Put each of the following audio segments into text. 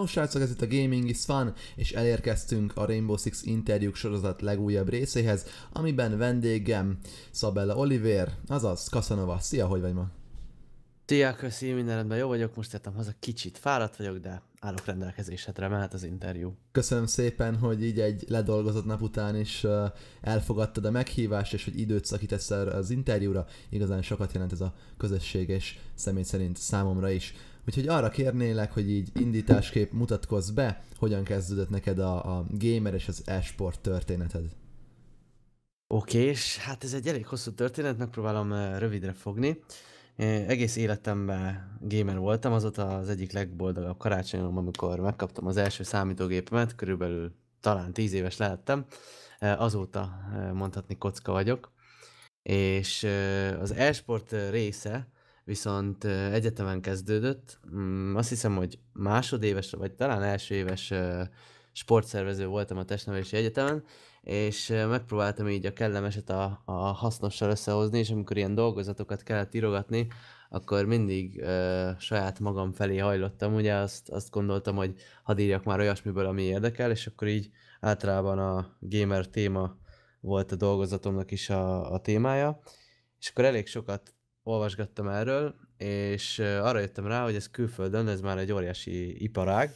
Hello srácok, ez itt a Gaming is Fun, és elérkeztünk a Rainbow Six interjúk sorozat legújabb részéhez, amiben vendégem Szabella Oliver, azaz Kasanova. Szia, hogy vagy ma? Szia, köszi, minden rendben, jó vagyok, most értem haza, kicsit fáradt vagyok, de állok rendelkezésedre, mehet az interjú. Köszönöm szépen, hogy így egy ledolgozott nap után is elfogadtad a meghívást, és hogy időt szakítasz az interjúra. Igazán sokat jelent ez a közösség, és személy szerint számomra is. Úgyhogy arra kérnélek, hogy így indításképp mutatkozz be, hogyan kezdődött neked a, a gamer és az e-sport történeted. Oké, okay, és hát ez egy elég hosszú történet, megpróbálom rövidre fogni. Egész életemben gamer voltam, az az egyik legboldogabb karácsonyom, amikor megkaptam az első számítógépemet, körülbelül talán tíz éves lehettem, azóta mondhatni kocka vagyok. És az e-sport része viszont egyetemen kezdődött. Mm, azt hiszem, hogy másodéves, vagy talán első éves sportszervező voltam a testnevelési egyetemen, és megpróbáltam így a kellemeset a, a hasznossal összehozni, és amikor ilyen dolgozatokat kellett írogatni, akkor mindig ö, saját magam felé hajlottam, ugye azt, azt gondoltam, hogy hadd írjak már olyasmiből, ami érdekel, és akkor így általában a gamer téma volt a dolgozatomnak is a, a témája, és akkor elég sokat olvasgattam erről, és arra jöttem rá, hogy ez külföldön, ez már egy óriási iparág,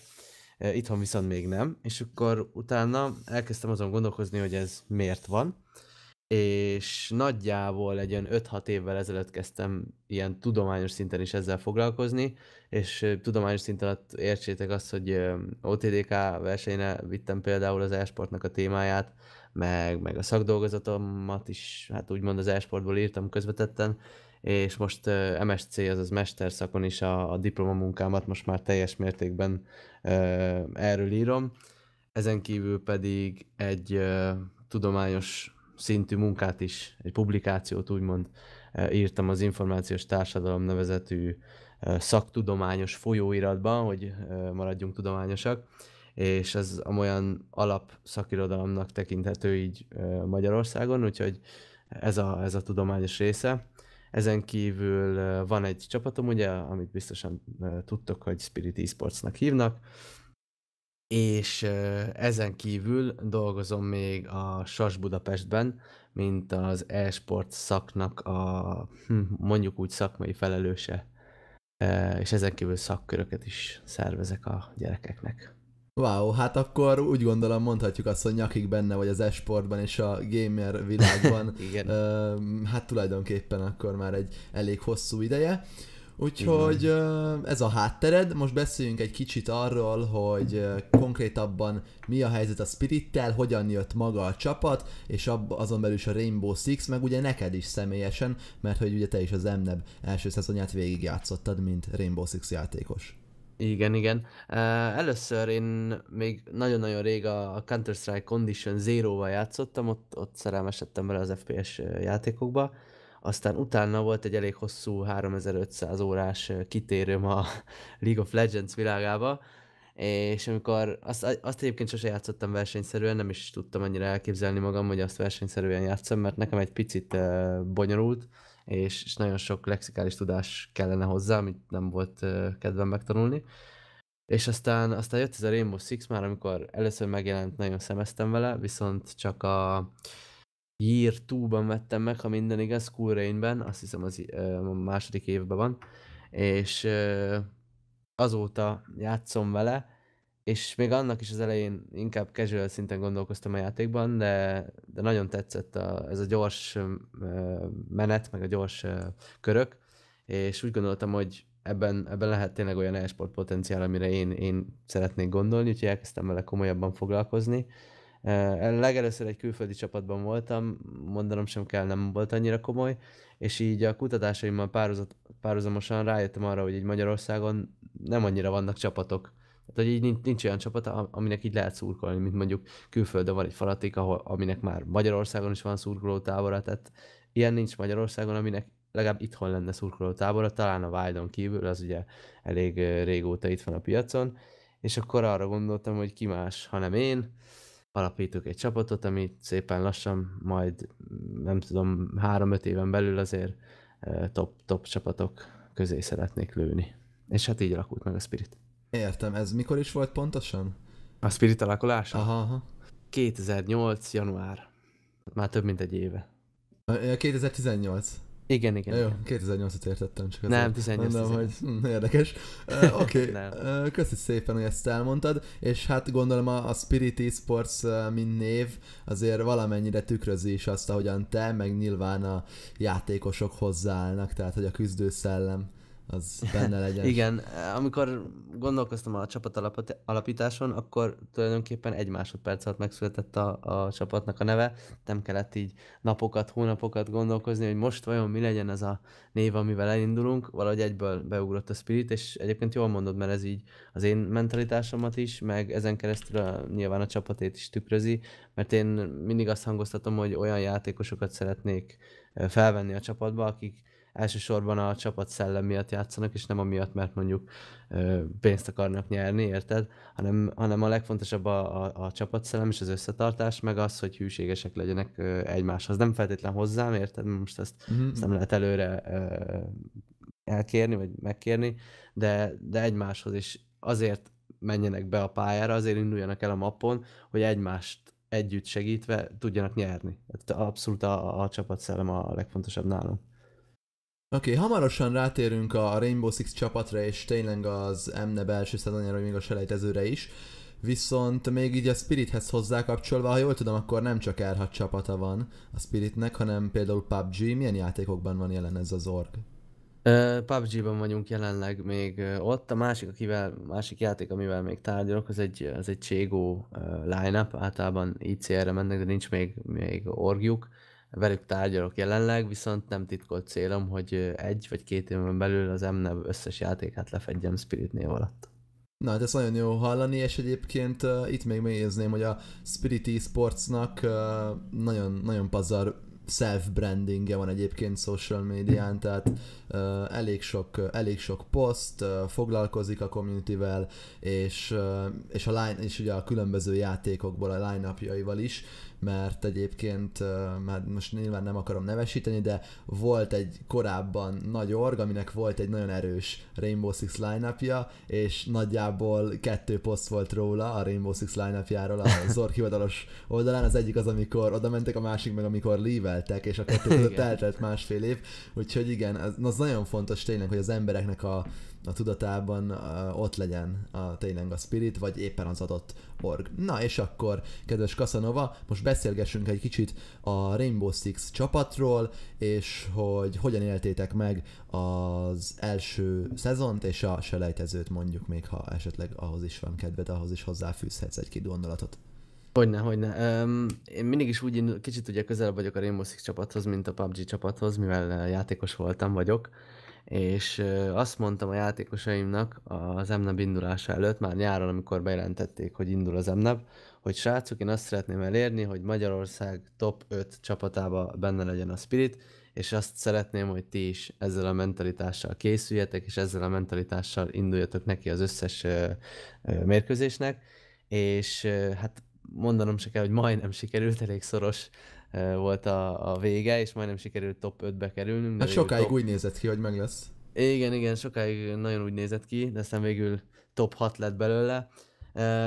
itthon viszont még nem, és akkor utána elkezdtem azon gondolkozni, hogy ez miért van, és nagyjából egy olyan 5-6 évvel ezelőtt kezdtem ilyen tudományos szinten is ezzel foglalkozni, és tudományos szinten alatt értsétek azt, hogy OTDK versenyre vittem például az e-sportnak a témáját, meg, meg a szakdolgozatomat is, hát úgymond az e-sportból írtam közvetetten, és most MSC, azaz mesterszakon is a, a diplomamunkámat most már teljes mértékben erről írom. Ezen kívül pedig egy tudományos szintű munkát is, egy publikációt úgymond írtam az Információs Társadalom nevezetű szaktudományos folyóiratban, hogy maradjunk tudományosak, és ez olyan alap szakirodalomnak tekinthető így Magyarországon, úgyhogy ez a, ez a tudományos része. Ezen kívül van egy csapatom, ugye, amit biztosan tudtok, hogy Spirit Esportsnak hívnak, és ezen kívül dolgozom még a Sas Budapestben, mint az e-sport szaknak a hm, mondjuk úgy szakmai felelőse, és ezen kívül szakköröket is szervezek a gyerekeknek. Wow, hát akkor úgy gondolom mondhatjuk azt, hogy akik benne vagy az esportban és a gamer világban. Igen. Ö, hát tulajdonképpen akkor már egy elég hosszú ideje. Úgyhogy ez a háttered. Most beszéljünk egy kicsit arról, hogy konkrétabban mi a helyzet a Spirittel, hogyan jött maga a csapat, és azon belül is a Rainbow Six, meg ugye neked is személyesen, mert hogy ugye te is az MNEB első szezonját végigjátszottad, mint Rainbow Six játékos. Igen, igen. Uh, először én még nagyon-nagyon rég a Counter-Strike Condition Zero-val játszottam, ott, ott szerelmesedtem bele az FPS játékokba. Aztán utána volt egy elég hosszú 3500 órás kitérőm a League of Legends világába, és amikor azt, azt egyébként sose játszottam versenyszerűen, nem is tudtam annyira elképzelni magam, hogy azt versenyszerűen játszom, mert nekem egy picit uh, bonyolult, és, és nagyon sok lexikális tudás kellene hozzá, amit nem volt uh, kedvem megtanulni. És aztán, aztán jött ez a Rainbow Six már, amikor először megjelent, nagyon szemeztem vele, viszont csak a Year 2-ban vettem meg, ha minden igaz, Cool Rain-ben, azt hiszem az uh, második évben van, és uh, azóta játszom vele, és még annak is az elején inkább casual szinten gondolkoztam a játékban, de, de nagyon tetszett a, ez a gyors menet, meg a gyors körök, és úgy gondoltam, hogy ebben, ebben lehet tényleg olyan e-sport potenciál, amire én, én szeretnék gondolni, úgyhogy elkezdtem vele komolyabban foglalkozni. Legelőször egy külföldi csapatban voltam, mondanom sem kell, nem volt annyira komoly, és így a kutatásaimmal párhuzamosan rájöttem arra, hogy így Magyarországon nem annyira vannak csapatok, tehát, hogy így nincs, olyan csapata, aminek így lehet szurkolni, mint mondjuk külföldön van egy falaték, ahol, aminek már Magyarországon is van szurkoló tábora, tehát ilyen nincs Magyarországon, aminek legalább itthon lenne szurkoló tábora, talán a Wildon kívül, az ugye elég régóta itt van a piacon, és akkor arra gondoltam, hogy ki más, hanem én, alapítok egy csapatot, amit szépen lassan majd, nem tudom, három-öt éven belül azért top, top csapatok közé szeretnék lőni. És hát így alakult meg a Spirit. Értem, ez mikor is volt pontosan? A spirit alakulása? Aha, aha. 2008. január. Már több mint egy éve. 2018. Igen, igen. Jó, 2008-at értettem csak. Nem, 2018. Mondom, hogy hm, érdekes. Uh, Oké, okay. uh, köszi szépen, hogy ezt elmondtad, és hát gondolom a, a Spirit Esports, uh, mint név, azért valamennyire tükrözi is azt, ahogyan te, meg nyilván a játékosok hozzáállnak, tehát hogy a küzdőszellem az benne legyen. Igen, amikor gondolkoztam a csapat alapításon, akkor tulajdonképpen egy másodperc alatt megszületett a, a csapatnak a neve. Nem kellett így napokat, hónapokat gondolkozni, hogy most vajon mi legyen ez a név, amivel elindulunk. Valahogy egyből beugrott a Spirit, és egyébként jól mondod, mert ez így az én mentalitásomat is, meg ezen keresztül a, nyilván a csapatét is tükrözi, mert én mindig azt hangoztatom, hogy olyan játékosokat szeretnék felvenni a csapatba, akik elsősorban a csapat szellem miatt játszanak, és nem amiatt, mert mondjuk ö, pénzt akarnak nyerni, érted? Hanem, hanem a legfontosabb a, a, a csapat szellem és az összetartás, meg az, hogy hűségesek legyenek ö, egymáshoz. Nem feltétlen hozzám, érted? Most ezt, mm-hmm. ezt nem lehet előre ö, elkérni, vagy megkérni, de, de egymáshoz, is azért menjenek be a pályára, azért induljanak el a mappon, hogy egymást együtt segítve tudjanak nyerni. Tehát abszolút a, a, a csapatszellem a legfontosabb nálunk. Oké, okay, hamarosan rátérünk a Rainbow Six csapatra, és tényleg az Emne belső szezonjára, még a selejtezőre is. Viszont még így a Spirithez hozzákapcsolva, ha jól tudom, akkor nem csak R6 csapata van a Spiritnek, hanem például PUBG. Milyen játékokban van jelen ez az org? Uh, PUBG-ban vagyunk jelenleg még ott. A másik, akivel, másik játék, amivel még tárgyalok, az egy, az egy Cségó uh, lineup. Általában ICR-re mennek, de nincs még, még orgjuk velük tárgyalok jelenleg, viszont nem titkolt célom, hogy egy vagy két évben belül az m e összes játékát lefedjem Spirit név alatt. Na, hát ez nagyon jó hallani, és egyébként uh, itt még megjegyezném, hogy a Spirit Esportsnak uh, nagyon, nagyon pazar self-brandingje van egyébként social médián, tehát uh, elég, sok, uh, elég sok poszt, uh, foglalkozik a communityvel, és, uh, és, a line, és ugye a különböző játékokból, a line is, mert egyébként, már most nyilván nem akarom nevesíteni, de volt egy korábban nagy org, aminek volt egy nagyon erős Rainbow Six line és nagyjából kettő poszt volt róla a Rainbow Six line a Zork hivatalos oldalán, az egyik az, amikor oda mentek, a másik meg amikor líveltek, és a kettő között eltelt másfél év, úgyhogy igen, az, az nagyon fontos tényleg, hogy az embereknek a a tudatában uh, ott legyen a, tényleg a spirit, vagy éppen az adott org. Na és akkor, kedves Casanova, most beszélgessünk egy kicsit a Rainbow Six csapatról, és hogy hogyan éltétek meg az első szezont és a selejtezőt mondjuk még, ha esetleg ahhoz is van kedved, ahhoz is hozzáfűzhetsz egy-két gondolatot. Hogyne, hogyne. Um, én mindig is úgy kicsit ugye közel vagyok a Rainbow Six csapathoz, mint a PUBG csapathoz, mivel játékos voltam, vagyok és azt mondtam a játékosaimnak az emneb indulása előtt, már nyáron, amikor bejelentették, hogy indul az emneb, hogy srácok, én azt szeretném elérni, hogy Magyarország top 5 csapatába benne legyen a Spirit, és azt szeretném, hogy ti is ezzel a mentalitással készüljetek, és ezzel a mentalitással induljatok neki az összes mérkőzésnek, és hát mondanom se kell, hogy majdnem sikerült, elég szoros volt a, a vége, és majdnem sikerült top 5-be kerülnünk. Hát sokáig top... úgy nézett ki, hogy meg lesz. Igen, igen, sokáig nagyon úgy nézett ki, de aztán végül top 6 lett belőle.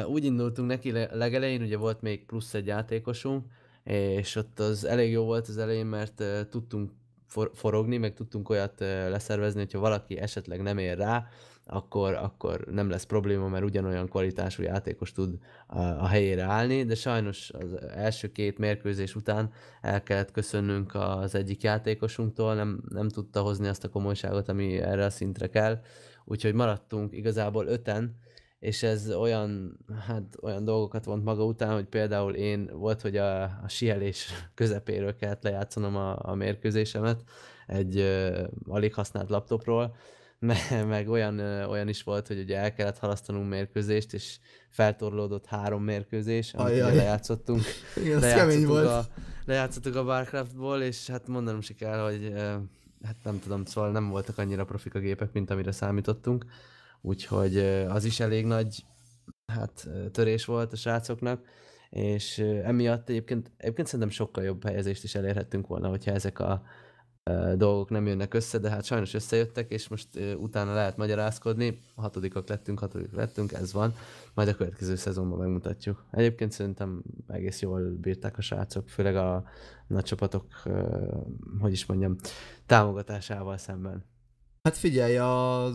Úgy indultunk neki legelején, ugye volt még plusz egy játékosunk, és ott az elég jó volt az elején, mert tudtunk forogni, meg tudtunk olyat leszervezni, hogyha valaki esetleg nem ér rá, akkor, akkor nem lesz probléma, mert ugyanolyan kvalitású játékos tud a, a helyére állni, de sajnos az első két mérkőzés után el kellett köszönnünk az egyik játékosunktól, nem, nem tudta hozni azt a komolyságot, ami erre a szintre kell, úgyhogy maradtunk igazából öten, és ez olyan, hát olyan dolgokat vont maga után, hogy például én volt, hogy a, a sielés közepéről kellett lejátszanom a, a mérkőzésemet egy ö, alig használt laptopról, meg, olyan, olyan is volt, hogy ugye el kellett halasztanunk mérkőzést, és feltorlódott három mérkőzés, amit Ajaj. lejátszottunk. Igen, lejátszottunk a, volt. A, lejátszottuk a Warcraftból, és hát mondanom se kell, hogy hát nem tudom, szóval nem voltak annyira profik a gépek, mint amire számítottunk. Úgyhogy az is elég nagy hát, törés volt a srácoknak és emiatt egyébként, egyébként szerintem sokkal jobb helyezést is elérhettünk volna, hogyha ezek a dolgok nem jönnek össze, de hát sajnos összejöttek, és most utána lehet magyarázkodni. Hatodikak lettünk, hatodik lettünk, ez van. Majd a következő szezonban megmutatjuk. Egyébként szerintem egész jól bírták a srácok, főleg a nagy csapatok, hogy is mondjam, támogatásával szemben. Hát figyelj, a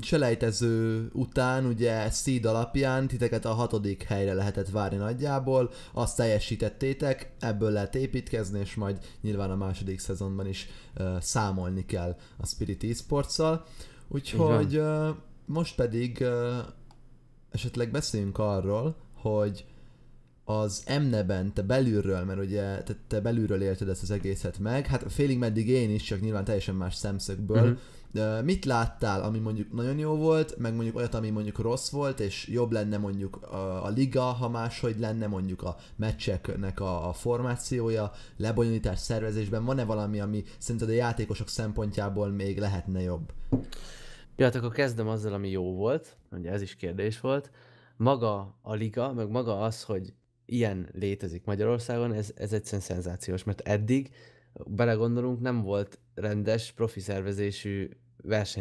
selejtező után ugye seed alapján titeket a hatodik helyre lehetett várni nagyjából, azt teljesítettétek, ebből lehet építkezni, és majd nyilván a második szezonban is uh, számolni kell a Spirit esports Úgyhogy uh, most pedig uh, esetleg beszéljünk arról, hogy az Emneben, te belülről, mert ugye te, te belülről érted ezt az egészet meg, hát félig meddig én is, csak nyilván teljesen más szemszögből, uh-huh mit láttál, ami mondjuk nagyon jó volt, meg mondjuk olyat, ami mondjuk rossz volt, és jobb lenne mondjuk a, a liga, ha máshogy lenne mondjuk a meccseknek a, a formációja, lebonyolítás szervezésben, van-e valami, ami szerinted a játékosok szempontjából még lehetne jobb? Ja, hát akkor kezdem azzal, ami jó volt, ugye ez is kérdés volt. Maga a liga, meg maga az, hogy ilyen létezik Magyarországon, ez, ez egyszerűen szenzációs, mert eddig belegondolunk, nem volt rendes profi szervezésű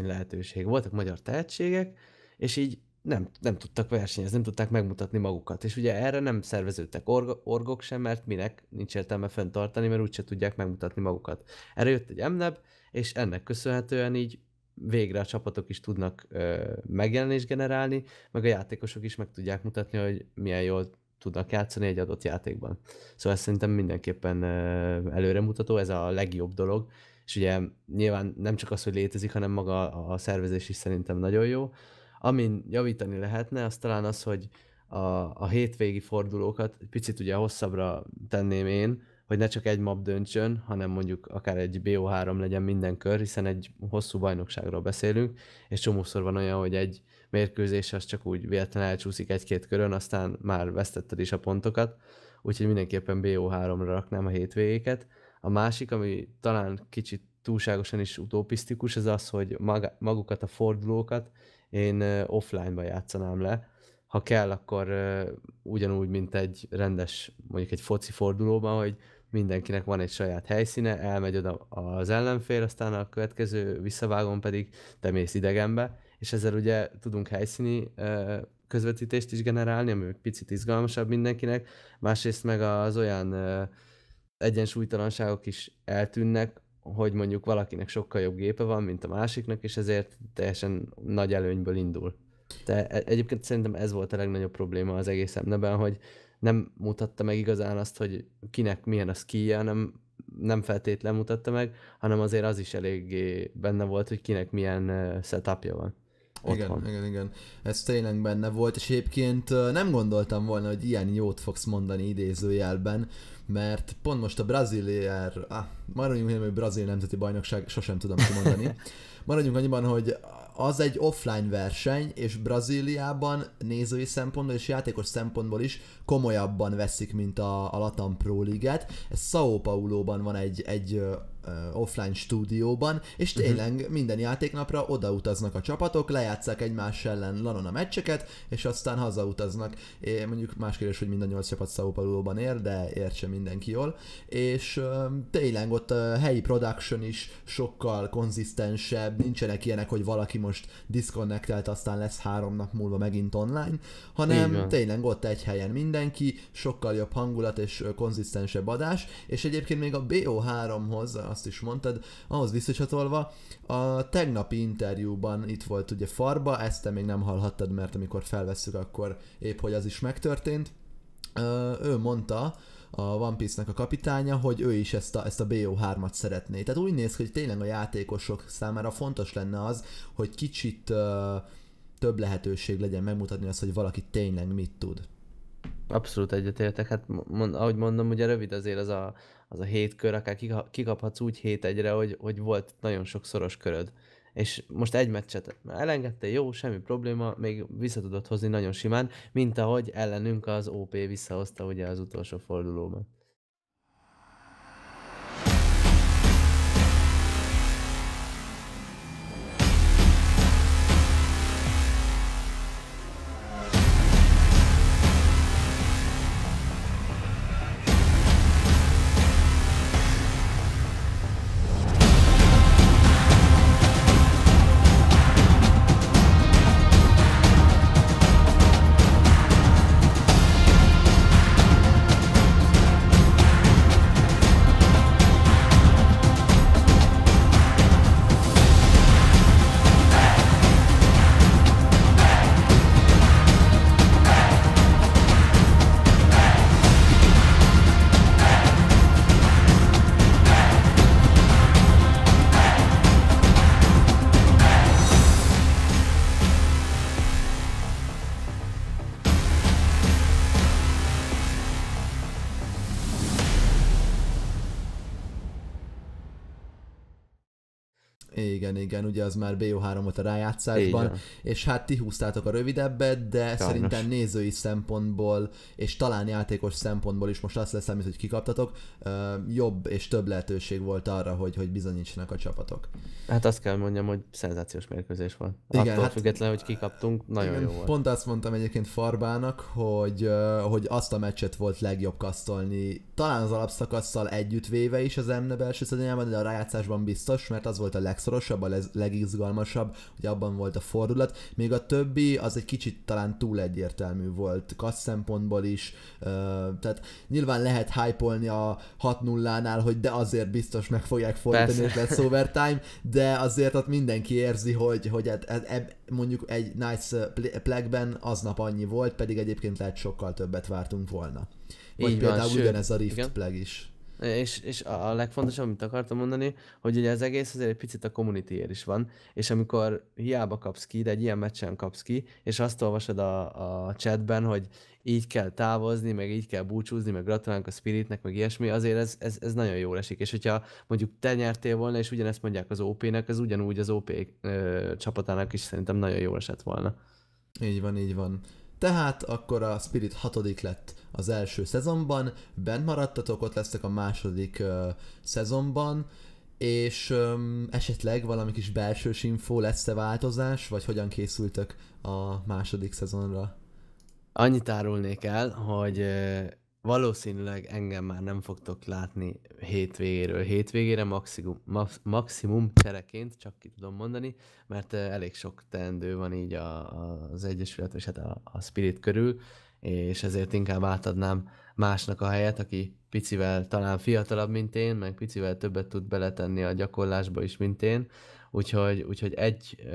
lehetőség. Voltak magyar tehetségek, és így nem, nem tudtak versenyezni, nem tudták megmutatni magukat. És ugye erre nem szerveződtek org- orgok sem, mert minek nincs értelme fenntartani, mert úgyse tudják megmutatni magukat. Erre jött egy MNEB, és ennek köszönhetően így végre a csapatok is tudnak ö, megjelenést generálni, meg a játékosok is meg tudják mutatni, hogy milyen jól tudnak játszani egy adott játékban. Szóval ez szerintem mindenképpen előremutató, ez a legjobb dolog, és ugye nyilván nem csak az, hogy létezik, hanem maga a szervezés is szerintem nagyon jó. Amin javítani lehetne, az talán az, hogy a, a hétvégi fordulókat picit ugye hosszabbra tenném én, hogy ne csak egy map döntsön, hanem mondjuk akár egy BO3 legyen minden kör, hiszen egy hosszú bajnokságról beszélünk, és csomószor van olyan, hogy egy mérkőzés az csak úgy véletlenül elcsúszik egy-két körön, aztán már vesztetted is a pontokat, úgyhogy mindenképpen BO3-ra raknám a hétvégéket. A másik, ami talán kicsit túlságosan is utopisztikus, ez az, hogy maga, magukat a fordulókat én offline-ba játszanám le. Ha kell, akkor ugyanúgy, mint egy rendes, mondjuk egy foci fordulóban, hogy mindenkinek van egy saját helyszíne, elmegy oda az ellenfél, aztán a következő visszavágon pedig te mész idegenbe, és ezzel ugye tudunk helyszíni közvetítést is generálni, ami picit izgalmasabb mindenkinek, másrészt meg az olyan egyensúlytalanságok is eltűnnek, hogy mondjuk valakinek sokkal jobb gépe van, mint a másiknak, és ezért teljesen nagy előnyből indul. De e- egyébként szerintem ez volt a legnagyobb probléma az egész emneben, hogy nem mutatta meg igazán azt, hogy kinek milyen a skija, nem, nem feltétlen mutatta meg, hanem azért az is eléggé benne volt, hogy kinek milyen setupja van. Igen, otthon. igen, igen. Ez tényleg benne volt, és egyébként nem gondoltam volna, hogy ilyen jót fogsz mondani idézőjelben, mert pont most a Brazilier, ah, maradjunk annyiban, hogy brazil nemzeti bajnokság, sosem tudom kimondani. Maradjunk annyiban, hogy az egy offline verseny, és Brazíliában nézői szempontból és játékos szempontból is komolyabban veszik, mint a, a Latam Pro Liget. Ez Sao Paulo-ban van egy, egy ö, offline stúdióban, és mhm. tényleg uh-huh. minden játéknapra odautaznak a csapatok, lejátszák egymás ellen lanon a meccseket, és aztán hazautaznak. É, mondjuk más kérdés, hogy mind a nyolc csapat Sao Paulo-ban ér, de értse mindenki jól. És ö, tényleg ott a helyi production is sokkal konzisztensebb, nincsenek ilyenek, hogy valaki most disconnectelt, aztán lesz három nap múlva megint online, hanem tényleg ott egy helyen mindenki, sokkal jobb hangulat és konzisztensebb adás, és egyébként még a BO3-hoz, azt is mondtad, ahhoz visszacsatolva, a tegnapi interjúban itt volt ugye Farba, ezt te még nem hallhattad, mert amikor felvesszük, akkor épp hogy az is megtörtént, ő mondta, a One Piece-nek a kapitánya, hogy ő is ezt a, ezt a BO3-at szeretné. Tehát úgy néz ki, hogy tényleg a játékosok számára fontos lenne az, hogy kicsit uh, több lehetőség legyen megmutatni azt, hogy valaki tényleg mit tud. Abszolút egyetértek, hát mond, ahogy mondom, ugye rövid azért az a, az a hét kör, akár kikaphatsz úgy hét egyre, hogy, hogy volt nagyon sok szoros köröd és most egy meccset elengedte, jó, semmi probléma, még vissza tudott hozni nagyon simán, mint ahogy ellenünk az OP visszahozta ugye az utolsó fordulóban. igen, igen, ugye az már BO3 volt a rájátszásban, igen. és hát ti húztátok a rövidebbet, de Sajnos. szerintem nézői szempontból, és talán játékos szempontból is most azt leszámít, hogy kikaptatok, jobb és több lehetőség volt arra, hogy, hogy bizonyítsanak a csapatok. Hát azt kell mondjam, hogy szenzációs mérkőzés volt. Igen, Attól hát, függetlenül, hogy kikaptunk, nagyon igen, jó volt. Pont azt mondtam egyébként Farbának, hogy, hogy azt a meccset volt legjobb kasztolni, talán az alapszakasszal együttvéve is az emne belső de a rájátszásban biztos, mert az volt a legszorosabb, legfontosabb, a legizgalmasabb, hogy abban volt a fordulat. Még a többi az egy kicsit talán túl egyértelmű volt kassz szempontból is, tehát nyilván lehet hype a 6-0-nál, hogy de azért biztos meg fogják fordítani, és lesz overtime, de azért ott mindenki érzi, hogy, hogy e, e, mondjuk egy nice plagben aznap annyi volt, pedig egyébként lehet sokkal többet vártunk volna. Vagy Így például van, ugyanez a Rift igen. Plag is és, és a legfontosabb, amit akartam mondani, hogy ugye az egész azért egy picit a community is van, és amikor hiába kapsz ki, de egy ilyen meccsen kapsz ki, és azt olvasod a, a chatben, hogy így kell távozni, meg így kell búcsúzni, meg gratulálunk a Spiritnek, meg ilyesmi, azért ez, ez, ez nagyon jól esik. És hogyha mondjuk te nyertél volna, és ugyanezt mondják az OP-nek, az ugyanúgy az OP ö, csapatának is szerintem nagyon jól esett volna. Így van, így van. Tehát akkor a Spirit hatodik lett az első szezonban, bent maradtatok, ott lesztek a második uh, szezonban, és um, esetleg valami kis belső info, lesz-e változás, vagy hogyan készültök a második szezonra? Annyit árulnék el, hogy valószínűleg engem már nem fogtok látni hétvégéről hétvégére, maximum, maximum csereként, csak ki tudom mondani, mert elég sok teendő van így a, az Egyesület és hát a, a Spirit körül, és ezért inkább átadnám másnak a helyet, aki picivel talán fiatalabb, mint én, meg picivel többet tud beletenni a gyakorlásba is, mint én, úgyhogy, úgyhogy egy uh,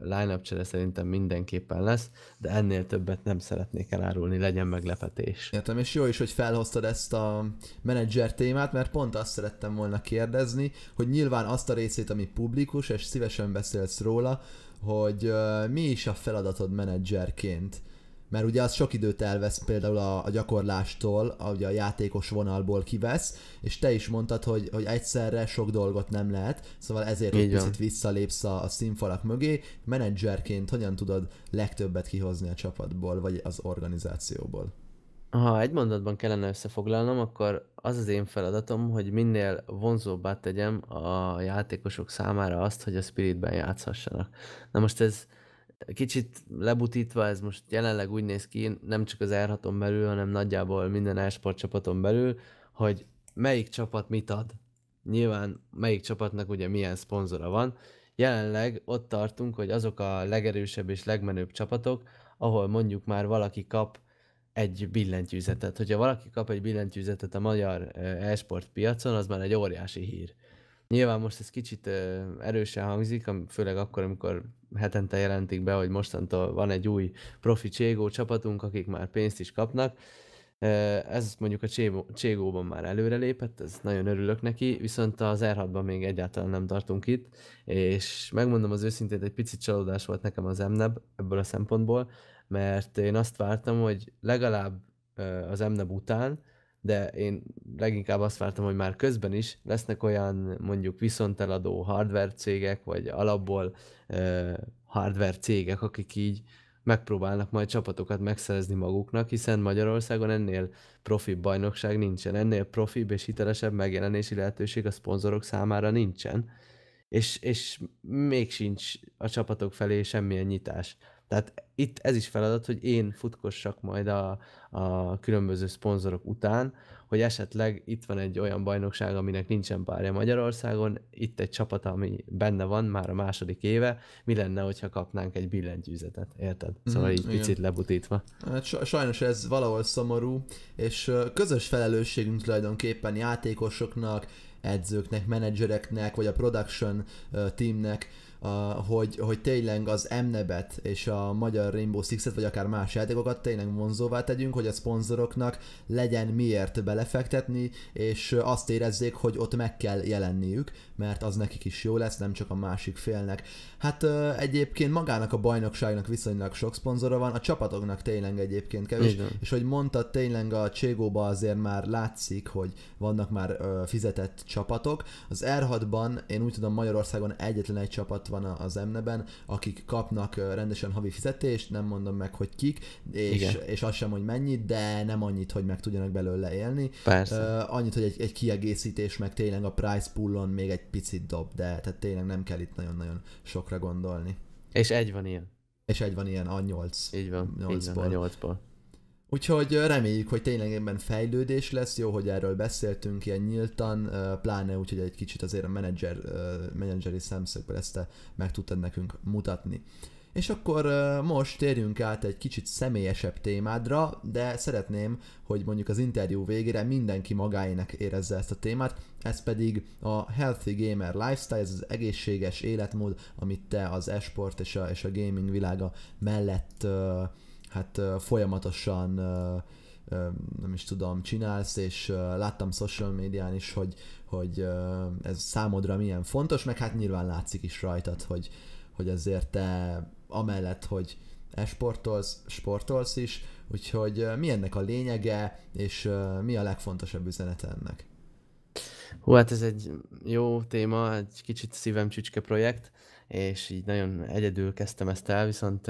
line-up csere szerintem mindenképpen lesz, de ennél többet nem szeretnék elárulni, legyen meglepetés. Értem, és jó is, hogy felhoztad ezt a menedzser témát, mert pont azt szerettem volna kérdezni, hogy nyilván azt a részét, ami publikus, és szívesen beszélsz róla, hogy uh, mi is a feladatod menedzserként mert ugye az sok időt elvesz például a, a gyakorlástól, a, ugye a játékos vonalból kivesz, és te is mondtad, hogy, hogy egyszerre sok dolgot nem lehet, szóval ezért egy picit visszalépsz a, a színfalak mögé. Menedzserként hogyan tudod legtöbbet kihozni a csapatból, vagy az organizációból? Ha egy mondatban kellene összefoglalnom, akkor az az én feladatom, hogy minél vonzóbbá tegyem a játékosok számára azt, hogy a Spiritben játszhassanak. Na most ez Kicsit lebutítva, ez most jelenleg úgy néz ki, nem csak az r belül, hanem nagyjából minden e-sport csapaton belül, hogy melyik csapat mit ad. Nyilván melyik csapatnak ugye milyen szponzora van. Jelenleg ott tartunk, hogy azok a legerősebb és legmenőbb csapatok, ahol mondjuk már valaki kap egy billentyűzetet. Hogyha valaki kap egy billentyűzetet a magyar e-sport piacon, az már egy óriási hír. Nyilván most ez kicsit erősen hangzik, főleg akkor, amikor hetente jelentik be, hogy mostantól van egy új profi Cségó csapatunk, akik már pénzt is kapnak. Ez mondjuk a Cségóban már előrelépett, ez nagyon örülök neki, viszont az r még egyáltalán nem tartunk itt, és megmondom az őszintén, egy picit csalódás volt nekem az MNEB ebből a szempontból, mert én azt vártam, hogy legalább az MNEB után de én leginkább azt vártam, hogy már közben is lesznek olyan mondjuk viszonteladó hardware cégek, vagy alapból uh, hardware cégek, akik így megpróbálnak majd csapatokat megszerezni maguknak, hiszen Magyarországon ennél profibb bajnokság nincsen, ennél profibb és hitelesebb megjelenési lehetőség a szponzorok számára nincsen, és, és még sincs a csapatok felé semmilyen nyitás. Tehát itt ez is feladat, hogy én futkossak majd a, a különböző szponzorok után, hogy esetleg itt van egy olyan bajnokság, aminek nincsen párja Magyarországon, itt egy csapat, ami benne van már a második éve, mi lenne, hogyha kapnánk egy billentyűzetet, érted? Mhm, szóval mm, így igen. picit lebutítva. Hát sajnos ez valahol szomorú, és közös felelősségünk tulajdonképpen játékosoknak, edzőknek, menedzsereknek, vagy a production teamnek, hogy, hogy tényleg az Mnebet és a magyar Rainbow Six-et, vagy akár más játékokat tényleg vonzóvá tegyünk, hogy a szponzoroknak legyen miért belefektetni, és azt érezzék, hogy ott meg kell jelenniük, mert az nekik is jó lesz, nem csak a másik félnek. Hát egyébként magának a bajnokságnak viszonylag sok szponzora van, a csapatoknak tényleg egyébként kevés, Igen. és hogy mondtad, tényleg a Cségóba azért már látszik, hogy vannak már fizetett csapatok. Az R6-ban én úgy tudom Magyarországon egyetlen egy csapat van, van az emneben, akik kapnak rendesen havi fizetést, nem mondom meg, hogy kik, és, és azt sem, hogy mennyit, de nem annyit, hogy meg tudjanak belőle élni. Persze. Uh, annyit, hogy egy, egy kiegészítés, meg tényleg a price pullon még egy picit dob, de tehát tényleg nem kell itt nagyon-nagyon sokra gondolni. És egy van ilyen. És egy van ilyen, a nyolc. Így van, 8-ból. Így van, a 8 Úgyhogy reméljük, hogy tényleg ebben fejlődés lesz, jó, hogy erről beszéltünk ilyen nyíltan, pláne úgy, hogy egy kicsit azért a menedzser, menedzseri szemszögből ezt meg tudtad nekünk mutatni. És akkor most térjünk át egy kicsit személyesebb témádra, de szeretném, hogy mondjuk az interjú végére mindenki magáének érezze ezt a témát, ez pedig a Healthy Gamer Lifestyle, ez az egészséges életmód, amit te az esport és a, és a gaming világa mellett uh, hát folyamatosan nem is tudom, csinálsz, és láttam social médián is, hogy, hogy ez számodra milyen fontos, meg hát nyilván látszik is rajtad, hogy, hogy azért te amellett, hogy esportolsz, sportolsz is, úgyhogy mi ennek a lényege, és mi a legfontosabb üzenet ennek? Hú, hát ez egy jó téma, egy kicsit szívem csücske projekt és így nagyon egyedül kezdtem ezt el, viszont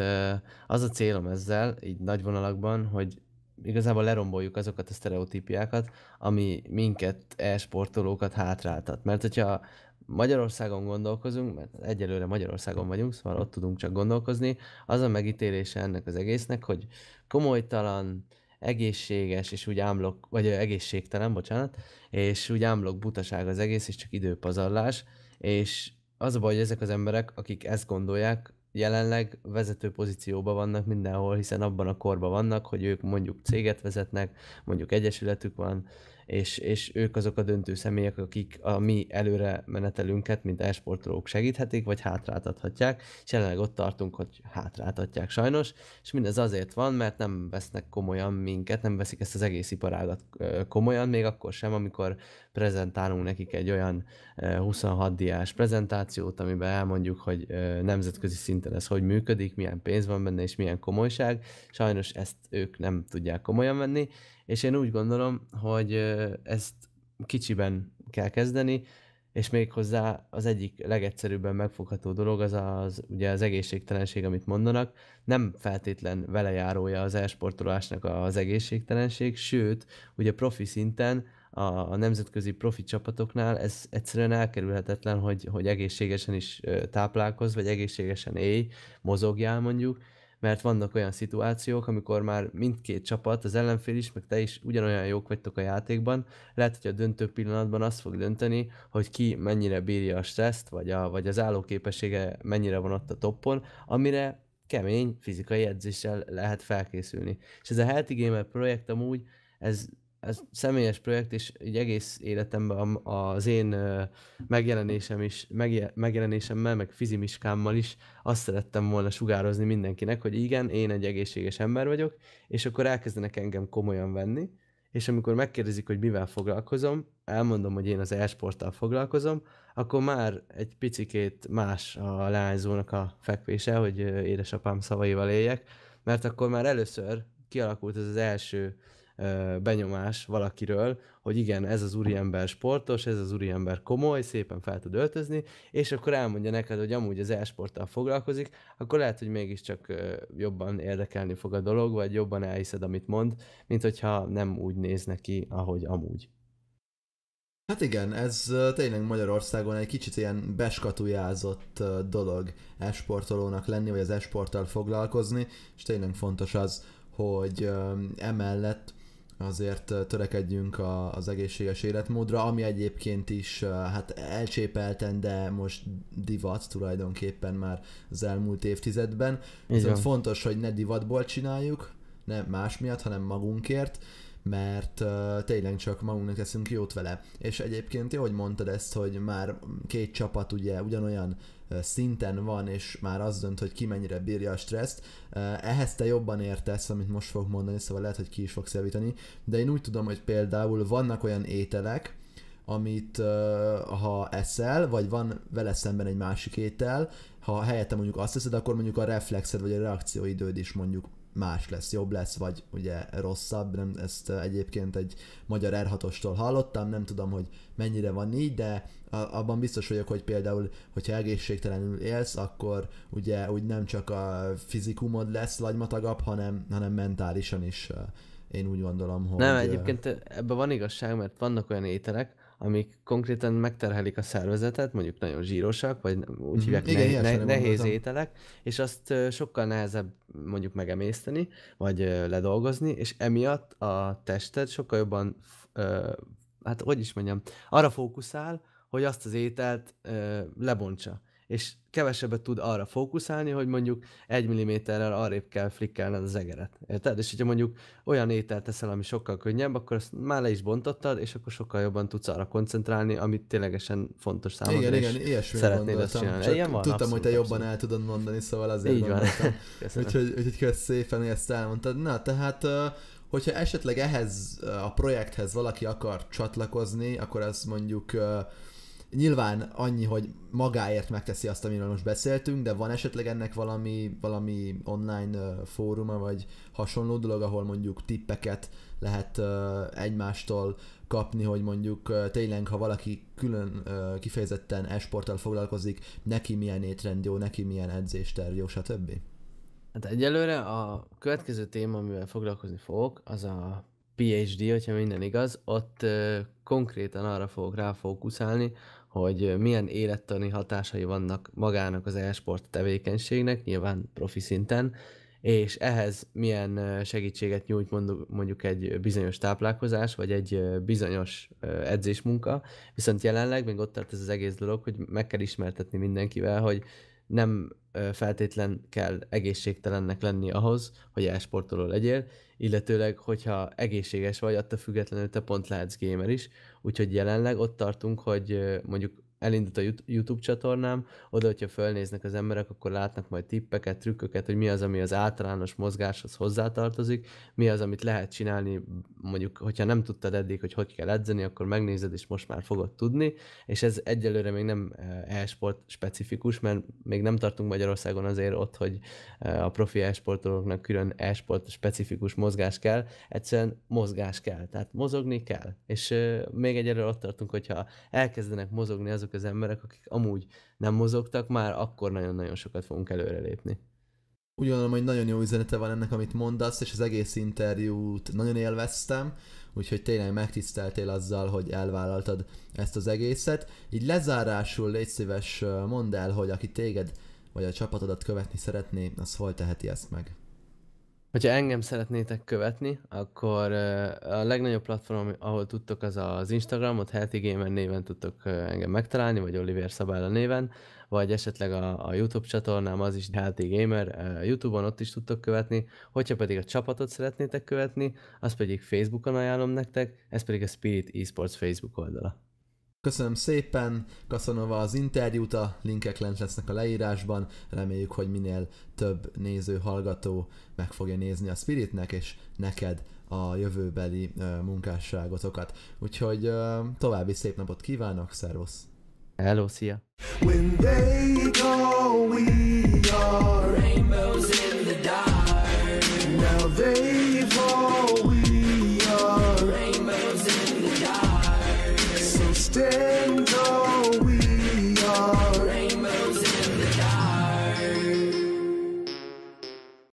az a célom ezzel, így nagy vonalakban, hogy igazából leromboljuk azokat a sztereotípiákat, ami minket, e-sportolókat hátráltat. Mert hogyha Magyarországon gondolkozunk, mert egyelőre Magyarországon vagyunk, szóval ott tudunk csak gondolkozni, az a megítélése ennek az egésznek, hogy komolytalan, egészséges, és úgy ámlok, vagy egészségtelen, bocsánat, és úgy ámlok butaság az egész, és csak időpazarlás, és az a baj, hogy ezek az emberek, akik ezt gondolják, jelenleg vezető pozícióban vannak mindenhol, hiszen abban a korban vannak, hogy ők mondjuk céget vezetnek, mondjuk egyesületük van, és, és ők azok a döntő személyek, akik a mi előre menetelünket, mint esportolók segíthetik, vagy hátráltathatják, és jelenleg ott tartunk, hogy hátráltatják sajnos, és mindez azért van, mert nem vesznek komolyan minket, nem veszik ezt az egész iparágat komolyan, még akkor sem, amikor prezentálunk nekik egy olyan 26 eh, diás prezentációt, amiben elmondjuk, hogy eh, nemzetközi szinten ez hogy működik, milyen pénz van benne, és milyen komolyság. Sajnos ezt ők nem tudják komolyan venni, és én úgy gondolom, hogy eh, ezt kicsiben kell kezdeni, és még hozzá az egyik legegyszerűbben megfogható dolog az, az ugye az egészségtelenség, amit mondanak, nem feltétlen velejárója az elsportolásnak az egészségtelenség, sőt, ugye profi szinten a, a nemzetközi profi csapatoknál ez egyszerűen elkerülhetetlen, hogy, hogy egészségesen is táplálkozz, vagy egészségesen élj, mozogjál mondjuk, mert vannak olyan szituációk, amikor már mindkét csapat, az ellenfél is, meg te is ugyanolyan jók vagytok a játékban, lehet, hogy a döntő pillanatban azt fog dönteni, hogy ki mennyire bírja a stresszt, vagy, a, vagy az állóképessége mennyire van ott a toppon, amire kemény fizikai edzéssel lehet felkészülni. És ez a Healthy Gamer projekt amúgy, ez ez személyes projekt, és így egész életemben az én megjelenésem is, megjelenésemmel, meg fizimiskámmal is azt szerettem volna sugározni mindenkinek, hogy igen, én egy egészséges ember vagyok, és akkor elkezdenek engem komolyan venni, és amikor megkérdezik, hogy mivel foglalkozom, elmondom, hogy én az e-sporttal foglalkozom, akkor már egy picikét más a leányzónak a fekvése, hogy édesapám szavaival éljek, mert akkor már először kialakult ez az első benyomás valakiről, hogy igen, ez az úriember sportos, ez az úriember komoly, szépen fel tud öltözni, és akkor elmondja neked, hogy amúgy az e-sporttal foglalkozik, akkor lehet, hogy mégiscsak jobban érdekelni fog a dolog, vagy jobban elhiszed, amit mond, mint hogyha nem úgy néz neki, ahogy amúgy. Hát igen, ez tényleg Magyarországon egy kicsit ilyen beskatujázott dolog esportolónak lenni, vagy az esporttal foglalkozni, és tényleg fontos az, hogy emellett azért törekedjünk a, az egészséges életmódra, ami egyébként is hát elcsépelten, de most divat tulajdonképpen már az elmúlt évtizedben. Viszont fontos, hogy ne divatból csináljuk, ne más miatt, hanem magunkért, mert uh, tényleg csak magunknak teszünk jót vele. És egyébként, jó, hogy mondtad ezt, hogy már két csapat ugye ugyanolyan szinten van, és már az dönt, hogy ki mennyire bírja a stresszt. Ehhez te jobban értesz, amit most fogok mondani, szóval lehet, hogy ki is fogsz javítani, de én úgy tudom, hogy például vannak olyan ételek, amit ha eszel, vagy van vele szemben egy másik étel, ha helyette mondjuk azt eszed, akkor mondjuk a reflexed vagy a reakcióidőd is mondjuk más lesz, jobb lesz, vagy ugye rosszabb, nem, ezt eh, egyébként egy magyar r hallottam, nem tudom, hogy mennyire van így, de abban biztos vagyok, hogy például, hogyha egészségtelenül élsz, akkor ugye úgy nem csak a fizikumod lesz lagymatagabb, hanem, hanem mentálisan is eh, én úgy gondolom, hogy... Nem, eh, egyébként ebben van igazság, mert vannak olyan ételek, amik konkrétan megterhelik a szervezetet, mondjuk nagyon zsírosak, vagy úgy mhm. hívják Igen, ne, ne, nehéz mondhatom. ételek, és azt sokkal nehezebb mondjuk megemészteni, vagy ledolgozni, és emiatt a tested sokkal jobban, hát hogy is mondjam, arra fókuszál, hogy azt az ételt lebontsa és kevesebbet tud arra fókuszálni, hogy mondjuk egy milliméterrel arrébb kell flikkelned az egeret. Érted? És hogyha mondjuk olyan ételt teszel, ami sokkal könnyebb, akkor azt már le is bontottad, és akkor sokkal jobban tudsz arra koncentrálni, amit ténylegesen fontos számodra, igen, és igen, szeretnéd azt csinálni. Csak Ilyen van, tudtam, abszolút, hogy te abszolút. jobban el tudod mondani, szóval azért Így van. úgyhogy, úgyhogy kösz szépen, hogy ezt elmondtad. Na, tehát hogyha esetleg ehhez a projekthez valaki akar csatlakozni, akkor ezt mondjuk uh, Nyilván annyi, hogy magáért megteszi azt, amiről most beszéltünk, de van esetleg ennek valami, valami online uh, fóruma, vagy hasonló dolog, ahol mondjuk tippeket lehet uh, egymástól kapni, hogy mondjuk uh, tényleg, ha valaki külön uh, kifejezetten esporttal foglalkozik, neki milyen étrend jó, neki milyen edzésterv jó, stb. Hát egyelőre a következő téma, amivel foglalkozni fogok, az a PhD, hogyha minden igaz, ott konkrétan arra fogok ráfókuszálni, hogy milyen élettani hatásai vannak magának az e-sport tevékenységnek, nyilván profi szinten, és ehhez milyen segítséget nyújt mondjuk, mondjuk egy bizonyos táplálkozás, vagy egy bizonyos edzésmunka. Viszont jelenleg még ott tart ez az egész dolog, hogy meg kell ismertetni mindenkivel, hogy nem feltétlen kell egészségtelennek lenni ahhoz, hogy elsportoló legyél, illetőleg, hogyha egészséges vagy, attól függetlenül te pont lehetsz gamer is, úgyhogy jelenleg ott tartunk, hogy mondjuk elindult a YouTube csatornám, oda, hogyha fölnéznek az emberek, akkor látnak majd tippeket, trükköket, hogy mi az, ami az általános mozgáshoz hozzátartozik, mi az, amit lehet csinálni, mondjuk, hogyha nem tudtad eddig, hogy hogy kell edzeni, akkor megnézed, és most már fogod tudni, és ez egyelőre még nem e, e-sport specifikus, mert még nem tartunk Magyarországon azért ott, hogy e, a profi e-sportolóknak külön e-sport specifikus mozgás kell, egyszerűen mozgás kell, tehát mozogni kell, és e, még egyelőre ott tartunk, hogyha elkezdenek mozogni azok, azok az emberek, akik amúgy nem mozogtak, már akkor nagyon-nagyon sokat fogunk előrelépni. Úgy gondolom, hogy nagyon jó üzenete van ennek, amit mondasz, és az egész interjút nagyon élveztem, úgyhogy tényleg megtiszteltél azzal, hogy elvállaltad ezt az egészet. Így lezárásul légy szíves, mondd el, hogy aki téged vagy a csapatodat követni szeretné, az hol teheti ezt meg? Hogyha engem szeretnétek követni, akkor a legnagyobb platform, ahol tudtok, az az ott Healthy Gamer néven tudtok engem megtalálni, vagy Oliver Szabála néven, vagy esetleg a, a YouTube csatornám, az is Healthy Gamer, YouTube-on ott is tudtok követni, hogyha pedig a csapatot szeretnétek követni, az pedig Facebookon ajánlom nektek, ez pedig a Spirit Esports Facebook oldala. Köszönöm szépen, Kaszanova az interjút, a linkek lent lesznek a leírásban, reméljük, hogy minél több néző, hallgató meg fogja nézni a Spiritnek, és neked a jövőbeli munkásságotokat. Úgyhogy további szép napot kívánok, szervusz! Hello, szia! When they go, we are rainbow.